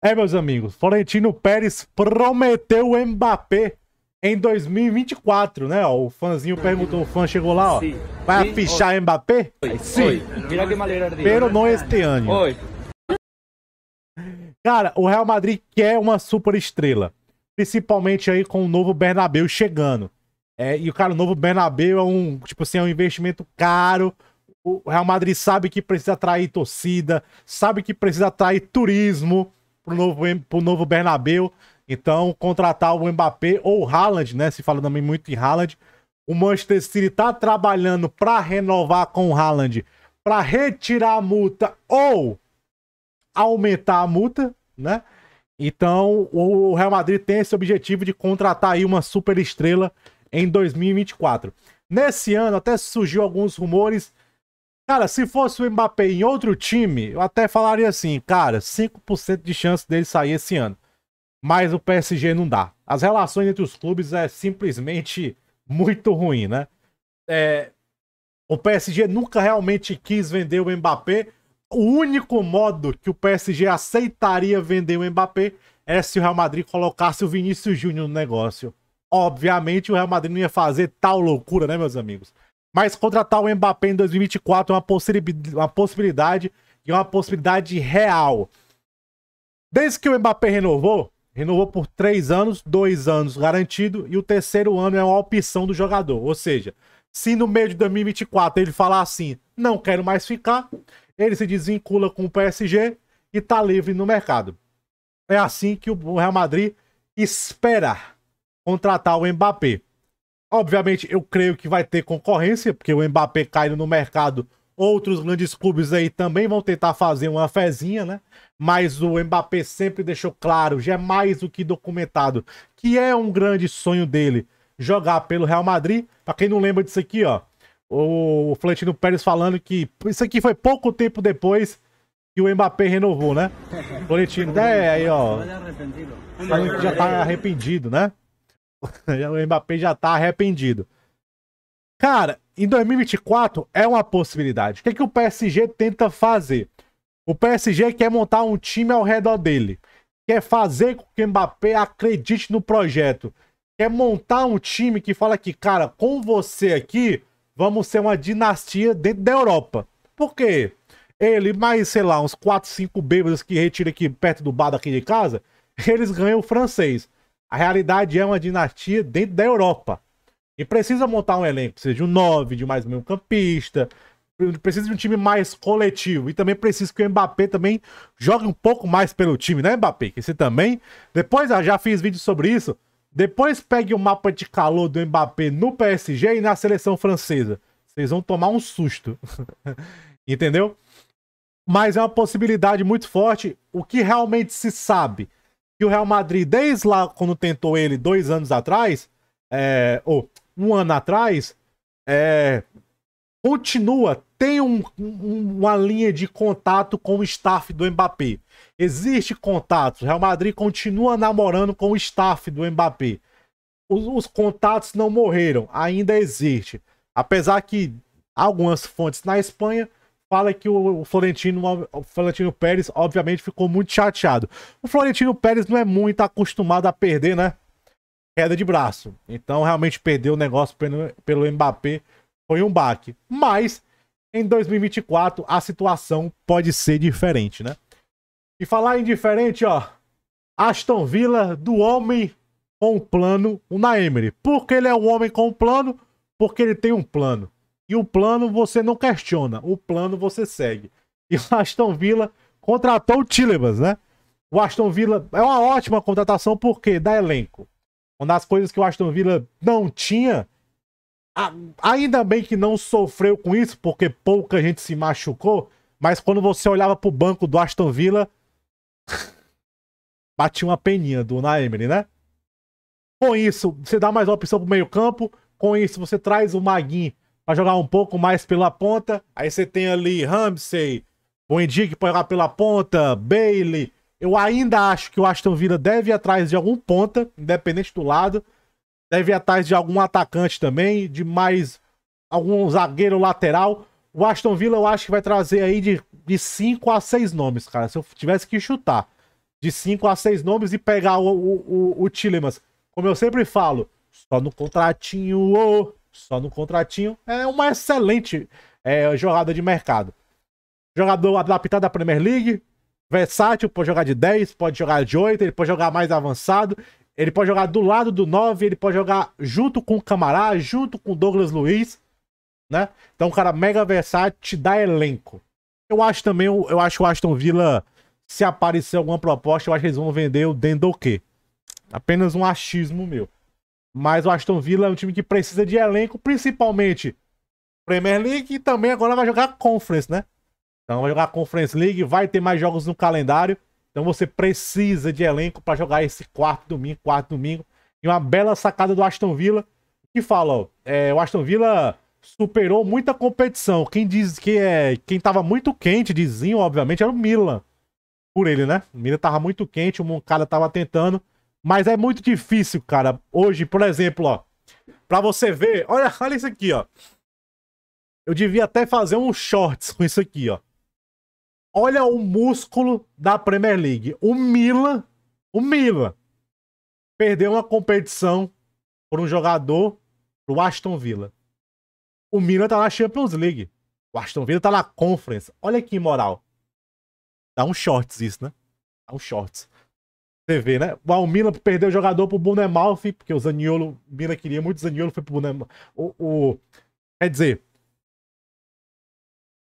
É, meus amigos, Florentino Pérez prometeu o Mbappé em 2024, né? Ó, o fãzinho perguntou, o fã chegou lá, ó. Vai fichar Mbappé? Sim. Pero não este ano. Cara, o Real Madrid quer uma super estrela. Principalmente aí com o novo Bernabeu chegando. É, e o cara, o novo Bernabeu é um, tipo assim, é um investimento caro. O Real Madrid sabe que precisa atrair torcida, sabe que precisa atrair turismo pro novo, pro novo Bernabeu. Então, contratar o Mbappé ou o Haaland, né? Se fala também muito em Haaland. O Manchester City está trabalhando para renovar com o Haaland, para retirar a multa ou aumentar a multa, né? Então, o Real Madrid tem esse objetivo de contratar aí uma super estrela em 2024. Nesse ano até surgiu alguns rumores Cara, se fosse o Mbappé em outro time, eu até falaria assim, cara, 5% de chance dele sair esse ano. Mas o PSG não dá. As relações entre os clubes é simplesmente muito ruim, né? É, o PSG nunca realmente quis vender o Mbappé. O único modo que o PSG aceitaria vender o Mbappé é se o Real Madrid colocasse o Vinícius Júnior no negócio. Obviamente o Real Madrid não ia fazer tal loucura, né, meus amigos? Mas contratar o Mbappé em 2024 é uma, possi uma possibilidade e uma possibilidade real. Desde que o Mbappé renovou, renovou por três anos, dois anos garantido, e o terceiro ano é uma opção do jogador. Ou seja, se no meio de 2024 ele falar assim, não quero mais ficar, ele se desvincula com o PSG e está livre no mercado. É assim que o Real Madrid espera contratar o Mbappé. Obviamente, eu creio que vai ter concorrência, porque o Mbappé caindo no mercado, outros grandes clubes aí também vão tentar fazer uma fezinha, né? Mas o Mbappé sempre deixou claro, já é mais do que documentado, que é um grande sonho dele jogar pelo Real Madrid. Pra quem não lembra disso aqui, ó, o Florentino Pérez falando que isso aqui foi pouco tempo depois que o Mbappé renovou, né? Florentino, é aí, ó. Já tá arrependido, né? o Mbappé já tá arrependido. Cara, em 2024 é uma possibilidade. O que, é que o PSG tenta fazer? O PSG quer montar um time ao redor dele. Quer fazer com que o Mbappé acredite no projeto. Quer montar um time que fala que, cara, com você aqui, vamos ser uma dinastia dentro da Europa. Por quê? Ele, mais, sei lá, uns 4, 5 bêbados que retira aqui perto do bar daqui de casa, eles ganham o francês. A realidade é uma dinastia dentro da Europa. E precisa montar um elenco, seja um 9, de mais meio campista, precisa de um time mais coletivo. E também precisa que o Mbappé também jogue um pouco mais pelo time, né, Mbappé? Que você também. Depois, ah, já fiz vídeo sobre isso. Depois pegue o mapa de calor do Mbappé no PSG e na seleção francesa. Vocês vão tomar um susto. Entendeu? Mas é uma possibilidade muito forte. O que realmente se sabe? que o Real Madrid, desde lá quando tentou ele dois anos atrás, é, ou um ano atrás, é, continua, tem um, um, uma linha de contato com o staff do Mbappé. Existe contato. O Real Madrid continua namorando com o staff do Mbappé. Os, os, contatos não morreram, ainda existe. Apesar que algumas fontes na Espanha fala que o Florentino, o Florentino Pérez, obviamente, ficou muito chateado. O Florentino Pérez não é muito acostumado a perder, né? Queda de braço. Então, realmente, perder o negócio pelo, pelo Mbappé foi um baque. Mas, em 2024, a situação pode ser diferente, né? E falar em diferente, ó. Aston Villa, do homem com um plano, o Naemiri. Por que ele é um homem com um plano? Porque ele tem um plano. E o plano você não questiona, o plano você segue. E o Aston Villa contratou o Tillemans, né? O Aston Villa é uma ótima contratação porque dá elenco. Uma das coisas que o Aston Villa não tinha, ainda bem que não sofreu com isso, porque pouca gente se machucou, mas quando você olhava pro banco do Aston Villa, batia uma peninha do Naemri, né? Com isso, você dá mais opção pro meio campo, com isso você traz o Maguinho para jogar um pouco mais pela ponta. Aí você tem ali Ramsey, Buendia que pode jogar pela ponta, Bailey. Eu ainda acho que o Aston Villa deve ir atrás de algum ponta, independente do lado. Deve ir atrás de algum atacante também, de mais algum zagueiro lateral. O Aston Villa eu acho que vai trazer aí de 5 a 6 nomes, cara. Se eu tivesse que chutar de 5 a 6 nomes e pegar o, o, o, o Tillemans. Como eu sempre falo, só no contratinho, só no contratinho, é uma excelente é, jogada de mercado. Jogador adaptado à Premier League, versátil, pode jogar de 10, pode jogar de 8, ele pode jogar mais avançado, ele pode jogar do lado do 9, ele pode jogar junto com o Camará, junto com o Douglas Luiz, né? Então, um cara mega versátil, dá elenco. Eu acho também, eu acho o Aston Villa, se aparecer alguma proposta, eu acho que eles vão vender o Dendoke. Apenas um achismo meu. Mas o Aston Villa é um time que precisa de elenco, principalmente Premier League e também agora vai jogar Conference, né? Então vai jogar Conference League, vai ter mais jogos no calendário. Então você precisa de elenco para jogar esse quarto domingo, quarto domingo. E uma bela sacada do Aston Villa que fala, ó, é, o Aston Villa superou muita competição. Quem diz que é, quem tava muito quente, dizinho, obviamente, era o Milan. Por ele, né? O Milan tava muito quente, o Moncada tava tentando. Mas é muito difícil, cara. Hoje, por exemplo, ó. Pra você ver, olha, olha isso aqui, ó. Eu devia até fazer um shorts com isso aqui, ó. Olha o músculo da Premier League. O Milan, o Milan perdeu uma competição por um jogador pro Aston Villa. O Milan tá na Champions League. O Aston Villa tá na Conference. Olha que moral. Dá um shorts isso, né? Dá um shorts. Você vê, né? O Almila perdeu o jogador pro Bunemalfi, porque o Zaniolo, Mila queria muito, o Zaniolo foi pro Bunemalfi. O, o, quer dizer,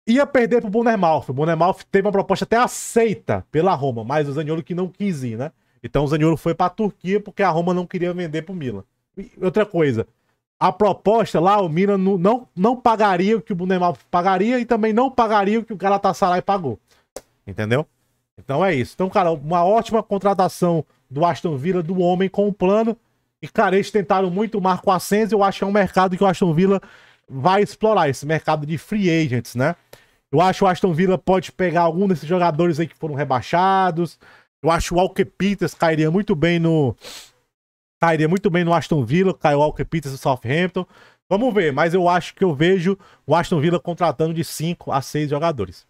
ia perder pro Bunemalfi. O Bunemalfi teve uma proposta até aceita pela Roma, mas o Zaniolo que não quis ir, né? Então o Zaniolo foi pra Turquia porque a Roma não queria vender pro Mila. outra coisa, a proposta lá, o Mila não, não, não pagaria o que o Bunemalfi pagaria e também não pagaria o que o Galatasaray pagou. Entendeu? Então é isso. Então, cara, uma ótima contratação do Aston Villa, do homem com o um plano. E, cara, eles tentaram muito o Marco Ascenso. Eu acho que é um mercado que o Aston Villa vai explorar, esse mercado de free agents, né? Eu acho que o Aston Villa pode pegar algum desses jogadores aí que foram rebaixados. Eu acho que o Alke Peters cairia muito bem no. Cairia muito bem no Aston Villa, caiu o Alke Peters do Southampton. Vamos ver, mas eu acho que eu vejo o Aston Villa contratando de 5 a 6 jogadores.